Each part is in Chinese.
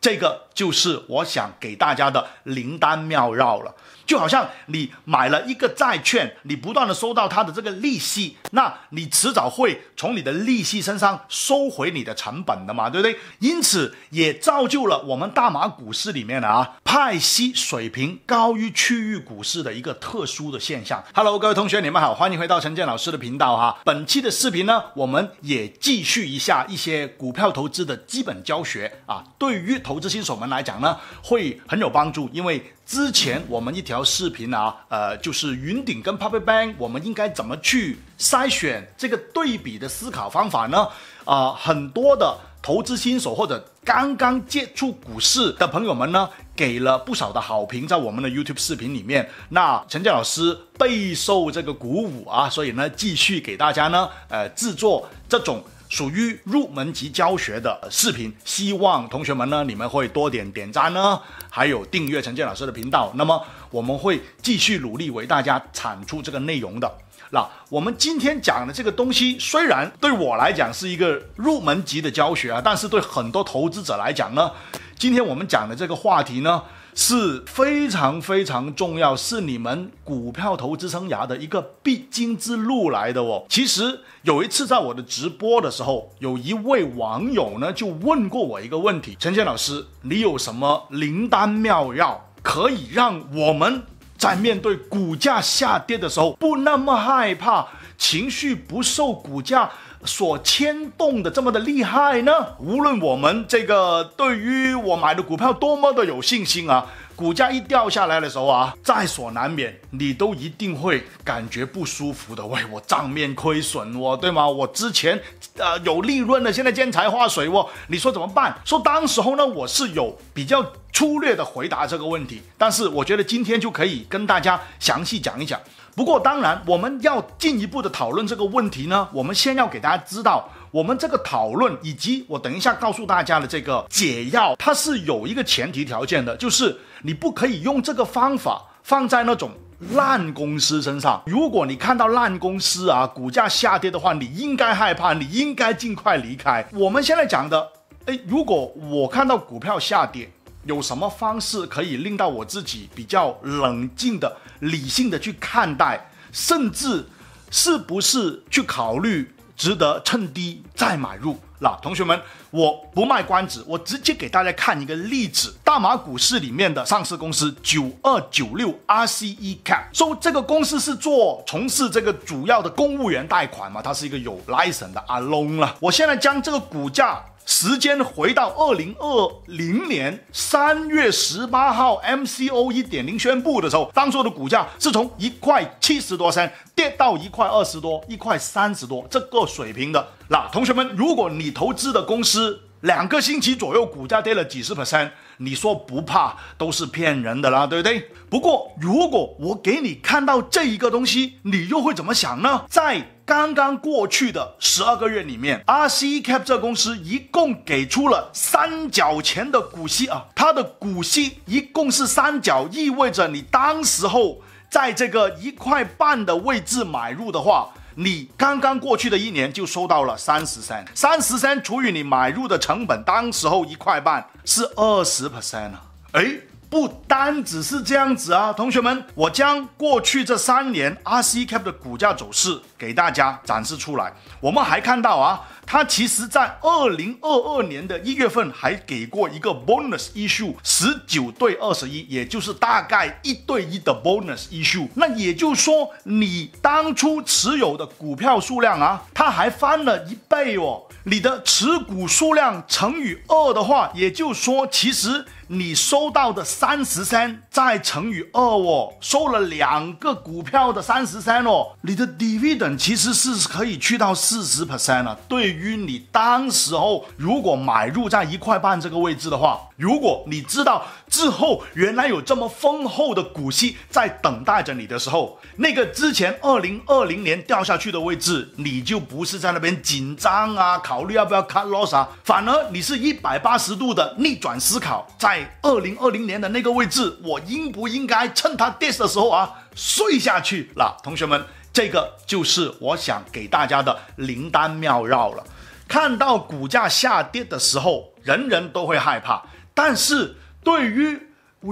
这个就是我想给大家的灵丹妙药了，就好像你买了一个债券，你不断的收到它的这个利息，那你迟早会从你的利息身上收回你的成本的嘛，对不对？因此也造就了我们大马股市里面的啊派息水平高于区域股市的一个特殊的现象。Hello，各位同学，你们好，欢迎回到陈建老师的频道哈。本期的视频呢，我们也继续一下一些股票投资的基本教学啊，对于。投资新手们来讲呢，会很有帮助，因为之前我们一条视频啊，呃，就是云顶跟 Puppy Bank，我们应该怎么去筛选这个对比的思考方法呢？啊，很多的投资新手或者刚刚接触股市的朋友们呢，给了不少的好评，在我们的 YouTube 视频里面。那陈建老师备受这个鼓舞啊，所以呢，继续给大家呢，呃，制作这种。属于入门级教学的视频，希望同学们呢，你们会多点点赞呢，还有订阅陈建老师的频道。那么，我们会继续努力为大家产出这个内容的。那我们今天讲的这个东西，虽然对我来讲是一个入门级的教学啊，但是对很多投资者来讲呢，今天我们讲的这个话题呢。是非常非常重要，是你们股票投资生涯的一个必经之路来的哦。其实有一次在我的直播的时候，有一位网友呢就问过我一个问题：陈建老师，你有什么灵丹妙药，可以让我们在面对股价下跌的时候不那么害怕？情绪不受股价所牵动的这么的厉害呢？无论我们这个对于我买的股票多么的有信心啊，股价一掉下来的时候啊，在所难免，你都一定会感觉不舒服的。喂，我账面亏损哦，对吗？我之前呃有利润的，现在建材化水哦，你说怎么办？说当时候呢，我是有比较粗略的回答这个问题，但是我觉得今天就可以跟大家详细讲一讲。不过，当然，我们要进一步的讨论这个问题呢。我们先要给大家知道，我们这个讨论以及我等一下告诉大家的这个解药，它是有一个前提条件的，就是你不可以用这个方法放在那种烂公司身上。如果你看到烂公司啊，股价下跌的话，你应该害怕，你应该尽快离开。我们现在讲的，哎，如果我看到股票下跌。有什么方式可以令到我自己比较冷静的、理性的去看待，甚至是不是去考虑值得趁低再买入？那同学们，我不卖关子，我直接给大家看一个例子：大马股市里面的上市公司九二九六 RCEC，说这个公司是做从事这个主要的公务员贷款嘛，它是一个有 license 的 l o n 了。我现在将这个股价。时间回到二零二零年三月十八号，MCO 一点零宣布的时候，当初的股价是从一块七十多三跌到一块二十多、一块三十多这个水平的。那同学们，如果你投资的公司，两个星期左右，股价跌了几十 percent，你说不怕都是骗人的啦，对不对？不过如果我给你看到这一个东西，你又会怎么想呢？在刚刚过去的十二个月里面，RC c a p 这公司一共给出了三角钱的股息啊，它的股息一共是三角，意味着你当时候在这个一块半的位置买入的话。你刚刚过去的一年就收到了三十三，三十三除以你买入的成本，当时候一块半是二十 percent 啊。哎。不单只是这样子啊，同学们，我将过去这三年 RC Cap 的股价走势给大家展示出来。我们还看到啊，它其实在二零二二年的一月份还给过一个 bonus issue 十九对二十一，也就是大概一对一的 bonus issue。那也就说，你当初持有的股票数量啊，它还翻了一倍哦。你的持股数量乘以二的话，也就说，其实。你收到的三十三再乘以二哦，收了两个股票的三十三哦，你的 dividend 其实是可以去到四十 percent 啊。对于你当时候如果买入在一块半这个位置的话，如果你知道。之后，原来有这么丰厚的股息在等待着你的时候，那个之前二零二零年掉下去的位置，你就不是在那边紧张啊，考虑要不要看 s 啊，反而你是一百八十度的逆转思考，在二零二零年的那个位置，我应不应该趁它跌的时候啊睡下去了？同学们，这个就是我想给大家的灵丹妙药了。看到股价下跌的时候，人人都会害怕，但是。对于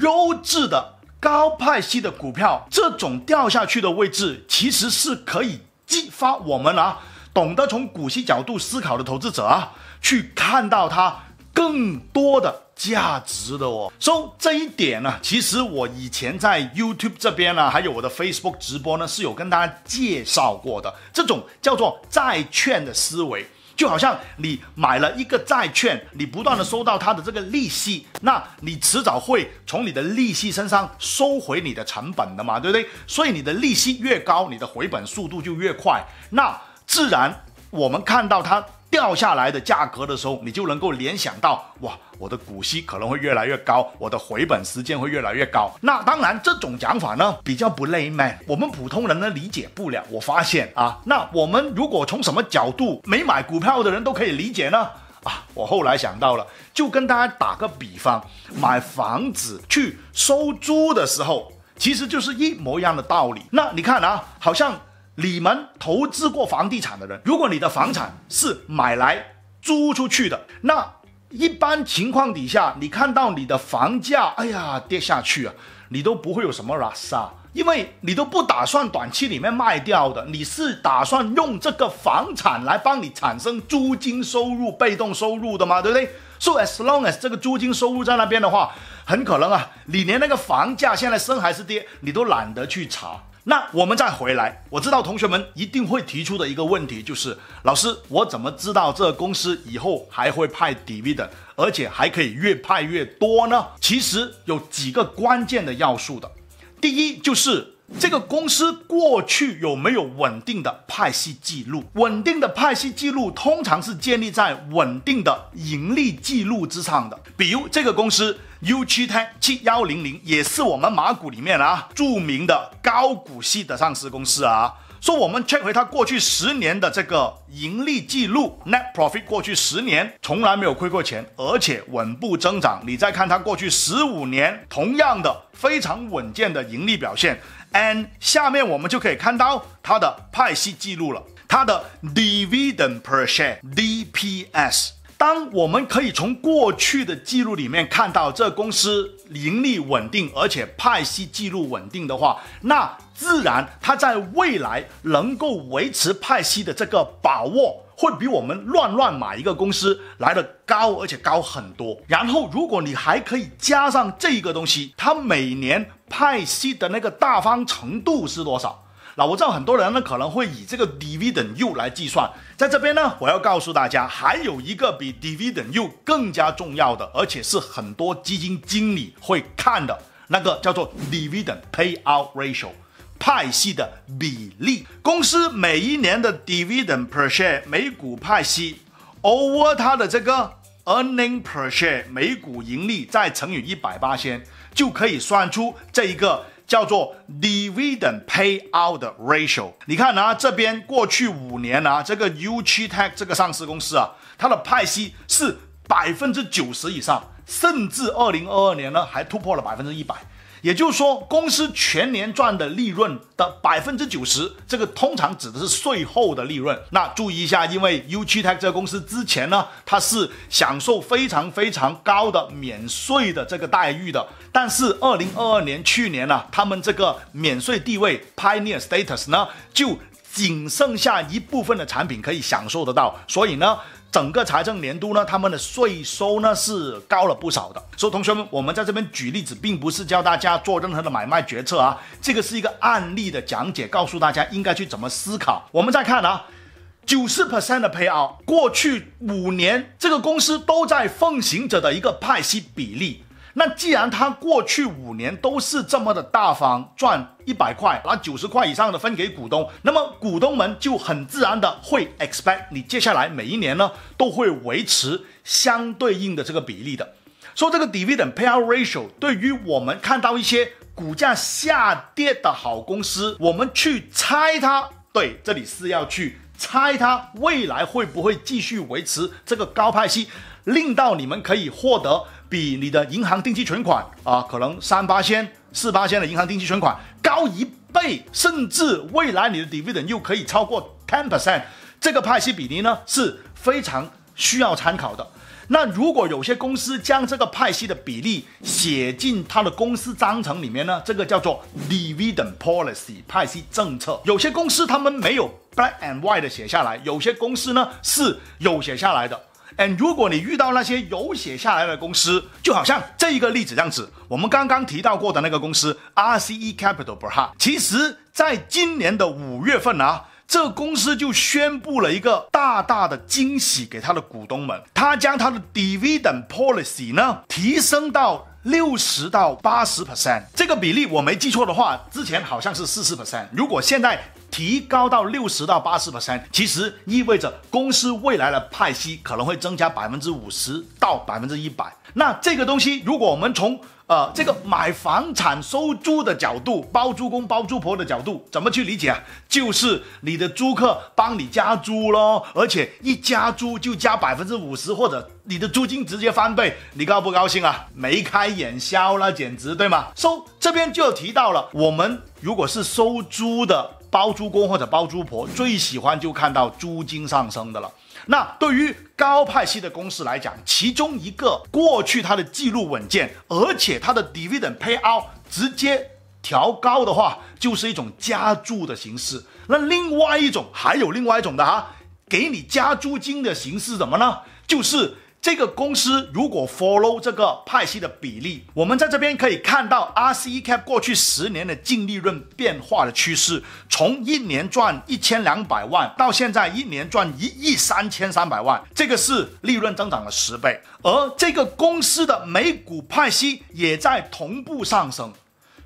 优质的高派息的股票，这种掉下去的位置其实是可以激发我们啊，懂得从股息角度思考的投资者啊，去看到它更多的价值的哦。所以这一点呢，其实我以前在 YouTube 这边呢，还有我的 Facebook 直播呢，是有跟大家介绍过的，这种叫做债券的思维。就好像你买了一个债券，你不断的收到它的这个利息，那你迟早会从你的利息身上收回你的成本的嘛，对不对？所以你的利息越高，你的回本速度就越快。那自然我们看到它。掉下来的价格的时候，你就能够联想到，哇，我的股息可能会越来越高，我的回本时间会越来越高。那当然，这种讲法呢比较不 layman，我们普通人呢理解不了。我发现啊，那我们如果从什么角度，没买股票的人都可以理解呢？啊，我后来想到了，就跟大家打个比方，买房子去收租的时候，其实就是一模一样的道理。那你看啊，好像。你们投资过房地产的人，如果你的房产是买来租出去的，那一般情况底下，你看到你的房价，哎呀，跌下去啊，你都不会有什么 l o s 啊，因为你都不打算短期里面卖掉的，你是打算用这个房产来帮你产生租金收入、被动收入的嘛，对不对？So as long as 这个租金收入在那边的话，很可能啊，你连那个房价现在升还是跌，你都懒得去查。那我们再回来，我知道同学们一定会提出的一个问题就是：老师，我怎么知道这公司以后还会派底币的，而且还可以越派越多呢？其实有几个关键的要素的。第一，就是这个公司过去有没有稳定的派息记录？稳定的派息记录通常是建立在稳定的盈利记录之上的。比如这个公司。U7100 也是我们马股里面啊著名的高股息的上市公司啊。说我们 check 回它过去十年的这个盈利记录，net profit 过去十年从来没有亏过钱，而且稳步增长。你再看它过去十五年，同样的非常稳健的盈利表现。and 下面我们就可以看到它的派息记录了，它的 dividend per share DPS。当我们可以从过去的记录里面看到这公司盈利稳定，而且派息记录稳定的话，那自然它在未来能够维持派息的这个把握会比我们乱乱买一个公司来的高，而且高很多。然后，如果你还可以加上这一个东西，它每年派息的那个大方程度是多少？那我知道很多人呢可能会以这个 dividend yield 来计算，在这边呢，我要告诉大家，还有一个比 dividend yield 更加重要的，而且是很多基金经理会看的那个叫做 dividend payout ratio，派息的比例。公司每一年的 dividend per share 每股派息 over 它的这个 earning per share 每股盈利，再乘以一百八千，就可以算出这一个。叫做 dividend payout ratio。你看啊，这边过去五年啊，这个 U7 Tech 这个上市公司啊，它的派息是百分之九十以上，甚至二零二二年呢还突破了百分之一百。也就是说，公司全年赚的利润的百分之九十，这个通常指的是税后的利润。那注意一下，因为 U7tax 这个公司之前呢，它是享受非常非常高的免税的这个待遇的。但是二零二二年去年呢，他们这个免税地位 Pioneer Status 呢，就仅剩下一部分的产品可以享受得到。所以呢。整个财政年度呢，他们的税收呢是高了不少的。所以同学们，我们在这边举例子，并不是教大家做任何的买卖决策啊，这个是一个案例的讲解，告诉大家应该去怎么思考。我们再看啊，九十 percent 的赔啊，过去五年这个公司都在奉行着的一个派息比例。那既然他过去五年都是这么的大方，赚一百块拿九十块以上的分给股东，那么股东们就很自然的会 expect 你接下来每一年呢都会维持相对应的这个比例的。说这个 dividend payout ratio 对于我们看到一些股价下跌的好公司，我们去猜它，对，这里是要去猜它未来会不会继续维持这个高派息，令到你们可以获得。比你的银行定期存款啊，可能三八千、四八千的银行定期存款高一倍，甚至未来你的 dividend 又可以超过 ten percent，这个派息比例呢是非常需要参考的。那如果有些公司将这个派息的比例写进它的公司章程里面呢，这个叫做 dividend policy 派息政策。有些公司他们没有 black and white 的写下来，有些公司呢是有写下来的。And 如果你遇到那些有写下来的公司，就好像这一个例子这样子，我们刚刚提到过的那个公司 RCE Capital b e r h a 其实在今年的五月份啊，这公司就宣布了一个大大的惊喜给他的股东们，他将他的 Dividend Policy 呢提升到六十到八十 percent，这个比例我没记错的话，之前好像是四十 percent，如果现在。提高到六十到八十 percent，其实意味着公司未来的派息可能会增加百分之五十到百分之一百。那这个东西，如果我们从呃这个买房产收租的角度，包租公包租婆的角度，怎么去理解啊？就是你的租客帮你加租咯，而且一加租就加百分之五十，或者你的租金直接翻倍，你高不高兴啊？眉开眼笑了，简直对吗？收这边就提到了，我们如果是收租的。包租公或者包租婆最喜欢就看到租金上升的了。那对于高派息的公司来讲，其中一个过去它的记录稳健，而且它的 dividend payout 直接调高的话，就是一种加注的形式。那另外一种还有另外一种的哈，给你加租金的形式怎么呢？就是。这个公司如果 follow 这个派息的比例，我们在这边可以看到 RCEC 过去十年的净利润变化的趋势，从一年赚一千两百万到现在一年赚一亿三千三百万，这个是利润增长了十倍，而这个公司的每股派息也在同步上升，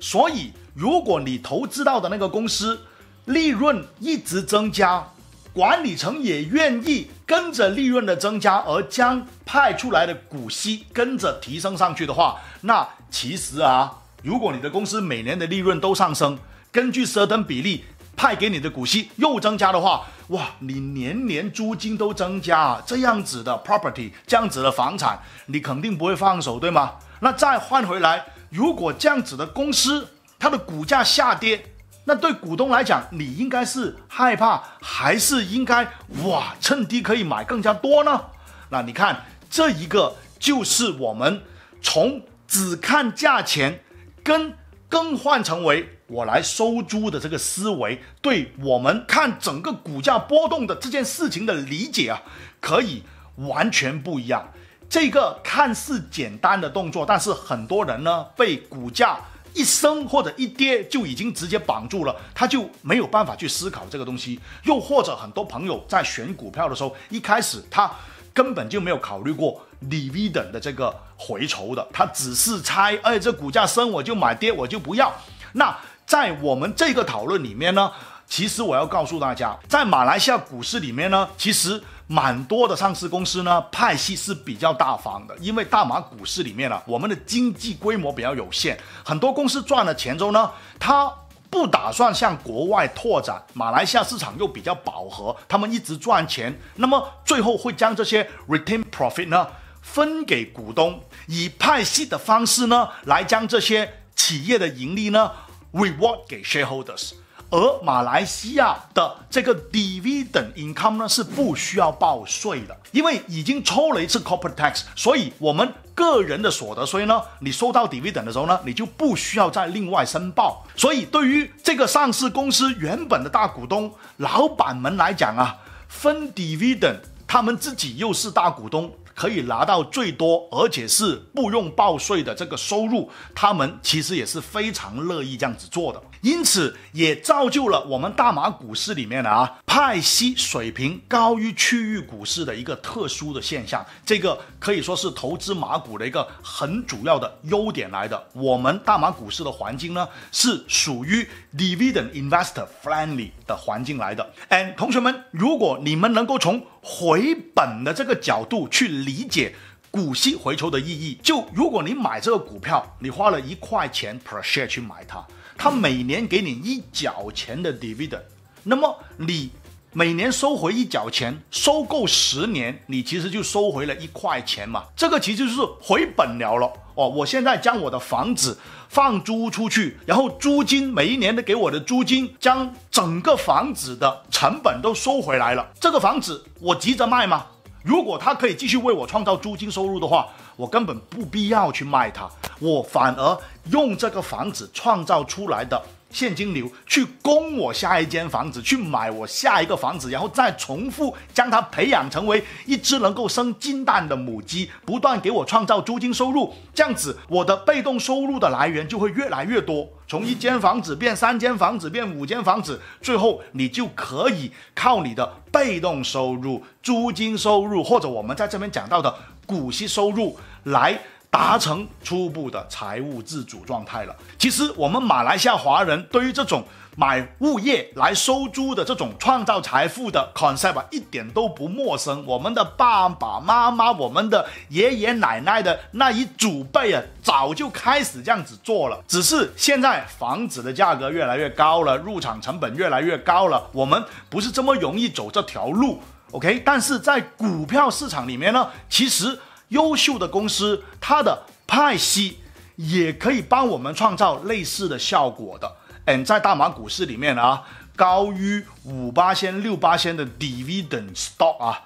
所以如果你投资到的那个公司，利润一直增加，管理层也愿意。跟着利润的增加而将派出来的股息跟着提升上去的话，那其实啊，如果你的公司每年的利润都上升，根据 c e 比例派给你的股息又增加的话，哇，你年年租金都增加，这样子的 property，这样子的房产，你肯定不会放手，对吗？那再换回来，如果这样子的公司它的股价下跌。那对股东来讲，你应该是害怕，还是应该哇趁低可以买更加多呢？那你看这一个就是我们从只看价钱跟更换成为我来收租的这个思维，对我们看整个股价波动的这件事情的理解啊，可以完全不一样。这个看似简单的动作，但是很多人呢被股价。一升或者一跌就已经直接绑住了，他就没有办法去思考这个东西。又或者很多朋友在选股票的时候，一开始他根本就没有考虑过 dividend 的这个回酬的，他只是猜，哎，这股价升我就买，跌我就不要。那在我们这个讨论里面呢，其实我要告诉大家，在马来西亚股市里面呢，其实。蛮多的上市公司呢，派息是比较大方的，因为大马股市里面呢，我们的经济规模比较有限，很多公司赚了钱之后呢，它不打算向国外拓展，马来西亚市场又比较饱和，他们一直赚钱，那么最后会将这些 r e t a i n profit 呢，分给股东，以派息的方式呢，来将这些企业的盈利呢，reward 给 shareholders。而马来西亚的这个 dividend income 呢是不需要报税的，因为已经抽了一次 corporate tax，所以我们个人的所得税呢，你收到 dividend 的时候呢，你就不需要再另外申报。所以对于这个上市公司原本的大股东老板们来讲啊，分 dividend，他们自己又是大股东。可以拿到最多，而且是不用报税的这个收入，他们其实也是非常乐意这样子做的，因此也造就了我们大马股市里面的啊派息水平高于区域股市的一个特殊的现象，这个可以说是投资马股的一个很主要的优点来的。我们大马股市的环境呢，是属于 dividend investor friendly 的环境来的。And 同学们，如果你们能够从回本的这个角度去。理解股息回抽的意义，就如果你买这个股票，你花了一块钱 per share 去买它，它每年给你一角钱的 dividend，那么你每年收回一角钱，收购十年，你其实就收回了一块钱嘛，这个其实就是回本了了哦。我现在将我的房子放租出去，然后租金每一年的给我的租金，将整个房子的成本都收回来了，这个房子我急着卖吗？如果它可以继续为我创造租金收入的话，我根本不必要去卖它，我反而用这个房子创造出来的。现金流去供我下一间房子去买我下一个房子，然后再重复将它培养成为一只能够生金蛋的母鸡，不断给我创造租金收入。这样子，我的被动收入的来源就会越来越多，从一间房子变三间房子变五间房子，最后你就可以靠你的被动收入、租金收入，或者我们在这边讲到的股息收入来。达成初步的财务自主状态了。其实我们马来西亚华人对于这种买物业来收租的这种创造财富的 concept 一点都不陌生。我们的爸爸妈妈、我们的爷爷奶奶的那一祖辈啊，早就开始这样子做了。只是现在房子的价格越来越高了，入场成本越来越高了，我们不是这么容易走这条路。OK，但是在股票市场里面呢，其实。优秀的公司，它的派息也可以帮我们创造类似的效果的。嗯，在大马股市里面啊，高于五八仙、六八仙的 dividend stock 啊，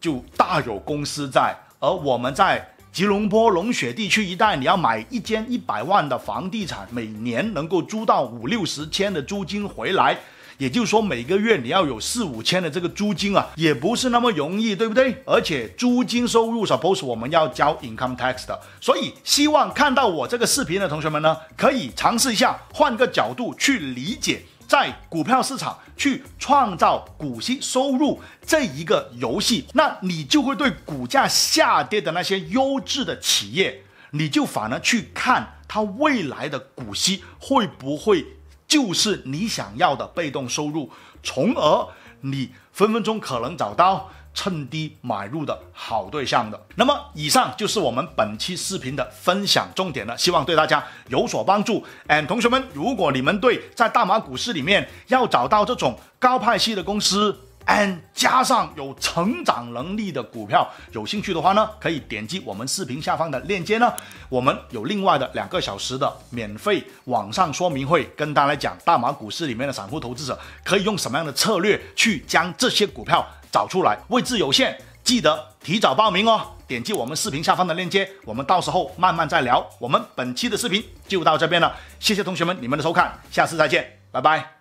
就大有公司在。而我们在吉隆坡龙雪地区一带，你要买一间一百万的房地产，每年能够租到五六十千的租金回来。也就是说，每个月你要有四五千的这个租金啊，也不是那么容易，对不对？而且租金收入，suppose 我们要交 income tax 的。所以，希望看到我这个视频的同学们呢，可以尝试一下换个角度去理解，在股票市场去创造股息收入这一个游戏。那你就会对股价下跌的那些优质的企业，你就反而去看它未来的股息会不会。就是你想要的被动收入，从而你分分钟可能找到趁低买入的好对象的。那么，以上就是我们本期视频的分享重点了，希望对大家有所帮助。And 同学们，如果你们对在大马股市里面要找到这种高派息的公司，，and 加上有成长能力的股票，有兴趣的话呢，可以点击我们视频下方的链接呢。我们有另外的两个小时的免费网上说明会，跟大家来讲，大马股市里面的散户投资者可以用什么样的策略去将这些股票找出来。位置有限，记得提早报名哦。点击我们视频下方的链接，我们到时候慢慢再聊。我们本期的视频就到这边了，谢谢同学们你们的收看，下次再见，拜拜。